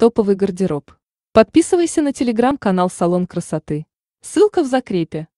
Топовый гардероб. Подписывайся на телеграм-канал «Салон красоты». Ссылка в закрепе.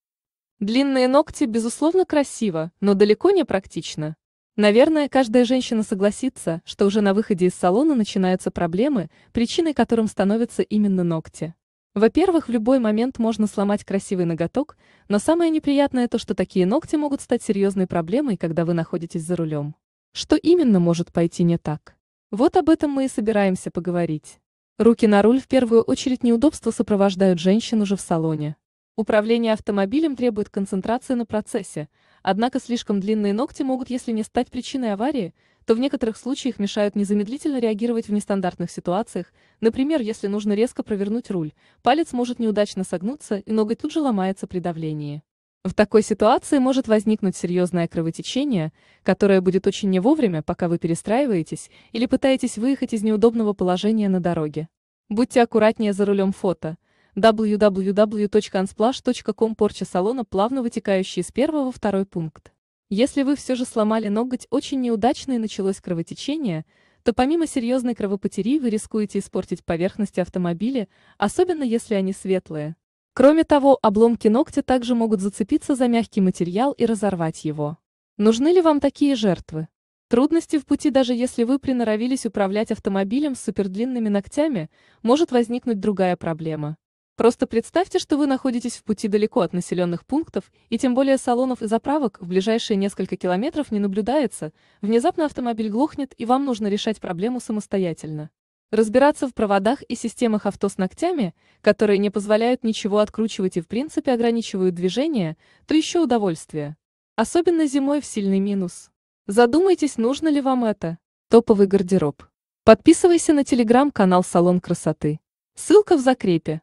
Длинные ногти, безусловно, красиво, но далеко не практично. Наверное, каждая женщина согласится, что уже на выходе из салона начинаются проблемы, причиной которым становятся именно ногти. Во-первых, в любой момент можно сломать красивый ноготок, но самое неприятное то, что такие ногти могут стать серьезной проблемой, когда вы находитесь за рулем. Что именно может пойти не так? Вот об этом мы и собираемся поговорить. Руки на руль в первую очередь неудобства сопровождают женщин уже в салоне. Управление автомобилем требует концентрации на процессе, однако слишком длинные ногти могут, если не стать причиной аварии, то в некоторых случаях мешают незамедлительно реагировать в нестандартных ситуациях, например, если нужно резко провернуть руль, палец может неудачно согнуться и ноготь тут же ломается при давлении. В такой ситуации может возникнуть серьезное кровотечение, которое будет очень не вовремя, пока вы перестраиваетесь или пытаетесь выехать из неудобного положения на дороге. Будьте аккуратнее за рулем фото. www.unsplash.com Порча салона, плавно вытекающая из первого второй пункт. Если вы все же сломали ноготь очень неудачно и началось кровотечение, то помимо серьезной кровопотери вы рискуете испортить поверхности автомобиля, особенно если они светлые. Кроме того, обломки ногтя также могут зацепиться за мягкий материал и разорвать его. Нужны ли вам такие жертвы? Трудности в пути даже если вы приноровились управлять автомобилем с супердлинными ногтями, может возникнуть другая проблема. Просто представьте, что вы находитесь в пути далеко от населенных пунктов, и тем более салонов и заправок в ближайшие несколько километров не наблюдается, внезапно автомобиль глохнет, и вам нужно решать проблему самостоятельно. Разбираться в проводах и системах авто с ногтями, которые не позволяют ничего откручивать и в принципе ограничивают движение, то еще удовольствие. Особенно зимой в сильный минус. Задумайтесь, нужно ли вам это. Топовый гардероб. Подписывайся на телеграм-канал «Салон красоты». Ссылка в закрепе.